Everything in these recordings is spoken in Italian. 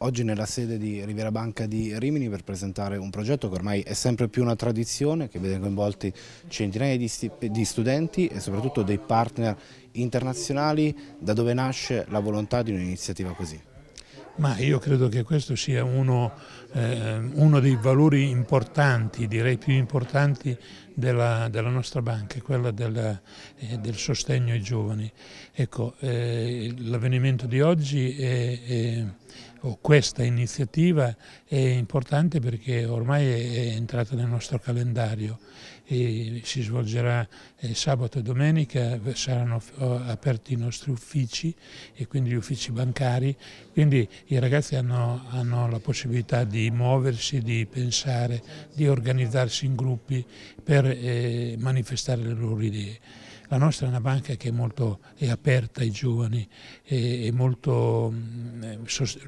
oggi nella sede di Riviera Banca di Rimini per presentare un progetto che ormai è sempre più una tradizione, che vede coinvolti centinaia di, di, studenti e soprattutto dei partner internazionali. Da dove nasce la volontà di un'iniziativa così? Ma io credo che questo sia uno, eh, uno dei valori importanti, direi più importanti della, della nostra banca, quella della, eh, del sostegno ai giovani. Ecco, eh, l'avvenimento di oggi è, è, o questa iniziativa è importante perché ormai è, entrata nel nostro calendario e si svolgerà eh, sabato e domenica, saranno aperti i nostri uffici e quindi gli uffici bancari, quindi i ragazzi hanno, hanno la possibilità di muoversi, di pensare, di organizzarsi in gruppi per ascoltare e manifestare le loro idee. La nostra è una banca che è molto è aperta ai giovani, è, è molto, mm, eh,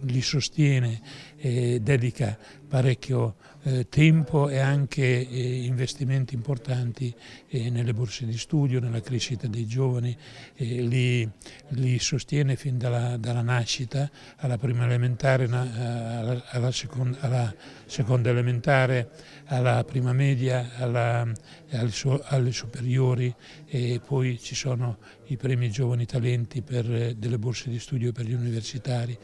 li sostiene, dedica parecchio eh, tempo e anche eh, investimenti importanti eh, nelle borse di studio, nella crescita dei giovani, eh, li, li, sostiene fin dalla, dalla, nascita, alla prima elementare, na, alla, alla, seconda, alla, seconda, elementare, alla prima media, alle, so, alle, superiori e poi ci sono i premi giovani talenti per eh, delle borse di studio per gli universitari.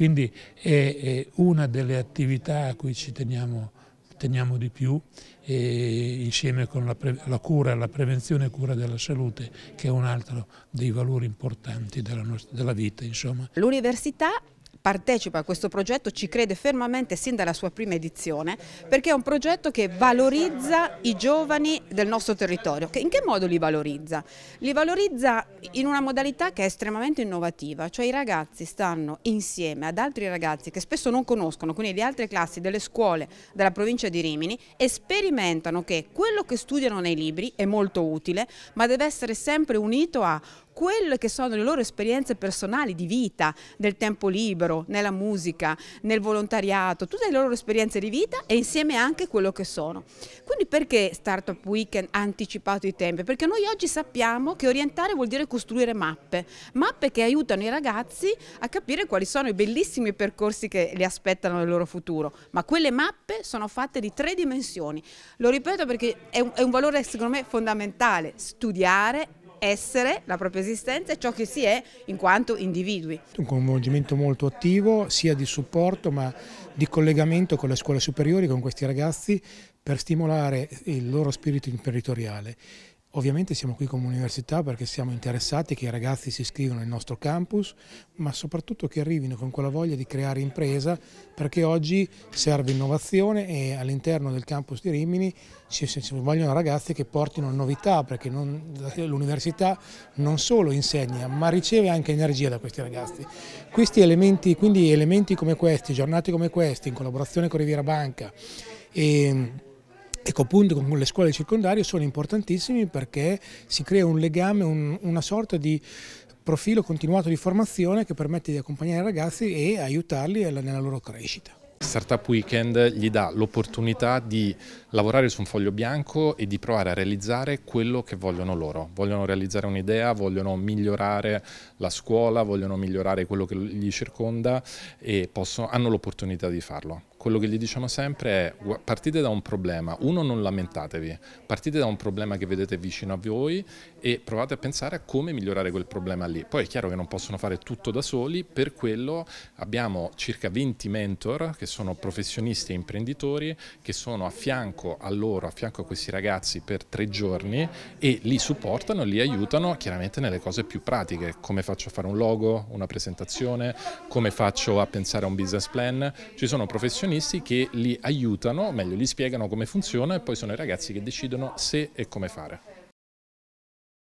Quindi è, è una delle attività a cui cui ci teniamo, teniamo di più e insieme con la, la cura, la prevenzione e cura della salute che è un altro dei valori importanti della, nostra, della vita. L'università partecipa a questo progetto, ci crede fermamente sin dalla sua prima edizione, perché è un progetto che valorizza i giovani del nostro territorio. In che modo li valorizza? Li valorizza in una modalità che è estremamente innovativa, cioè i ragazzi stanno insieme ad altri ragazzi che spesso non conoscono, quindi le altre classi, delle scuole, della provincia di Rimini, e sperimentano che quello che studiano nei libri è molto utile, ma deve essere sempre unito a quelle che sono le loro esperienze personali di vita, nel tempo libero, nella musica, nel volontariato, tutte le loro esperienze di vita e insieme anche quello che sono. Quindi perché Startup Weekend ha anticipato i tempi? Perché noi oggi sappiamo che orientare vuol dire costruire mappe, mappe che aiutano i ragazzi a capire quali sono i bellissimi percorsi che li aspettano nel loro futuro, ma quelle mappe sono fatte di tre dimensioni. Lo ripeto perché è un, è un valore secondo me fondamentale, studiare essere, la propria esistenza e ciò che si è in quanto individui. Un coinvolgimento molto attivo sia di supporto ma di collegamento con le scuole superiori, con questi ragazzi per stimolare il loro spirito imprenditoriale Ovviamente siamo qui come università perché siamo interessati che i ragazzi si iscrivano nel nostro campus, ma soprattutto che arrivino con quella voglia di creare impresa perché oggi serve innovazione e all'interno del campus di Rimini ci, vogliono ragazzi che portino novità perché l'università non solo insegna ma riceve anche energia da questi ragazzi. Questi elementi, quindi elementi come questi, giornate come queste, in collaborazione con Riviera Banca e ehm, Ecopunt con le scuole circondarie sono importantissimi perché si crea un legame, un, una sorta di profilo continuato di formazione che permette di accompagnare i ragazzi e aiutarli nella loro crescita. Startup Weekend gli dà l'opportunità di lavorare su un foglio bianco e di provare a realizzare quello che vogliono loro. Vogliono realizzare un'idea, vogliono migliorare la scuola, vogliono migliorare quello che gli circonda e possono, hanno l'opportunità di farlo. Quello che gli diciamo sempre è partite da un problema, uno non lamentatevi, partite da un problema che vedete vicino a voi e provate a pensare a come migliorare quel problema lì. Poi è chiaro che non possono fare tutto da soli, per quello abbiamo circa 20 mentor che sono professionisti e imprenditori che sono a fianco fianco a loro, a fianco a questi ragazzi per tre giorni e li supportano, li aiutano chiaramente nelle cose più pratiche, come faccio a fare un logo, una presentazione, come faccio a pensare a un business plan. Ci sono professionisti che li aiutano, meglio, gli spiegano come funziona e poi sono i ragazzi che decidono se e come fare.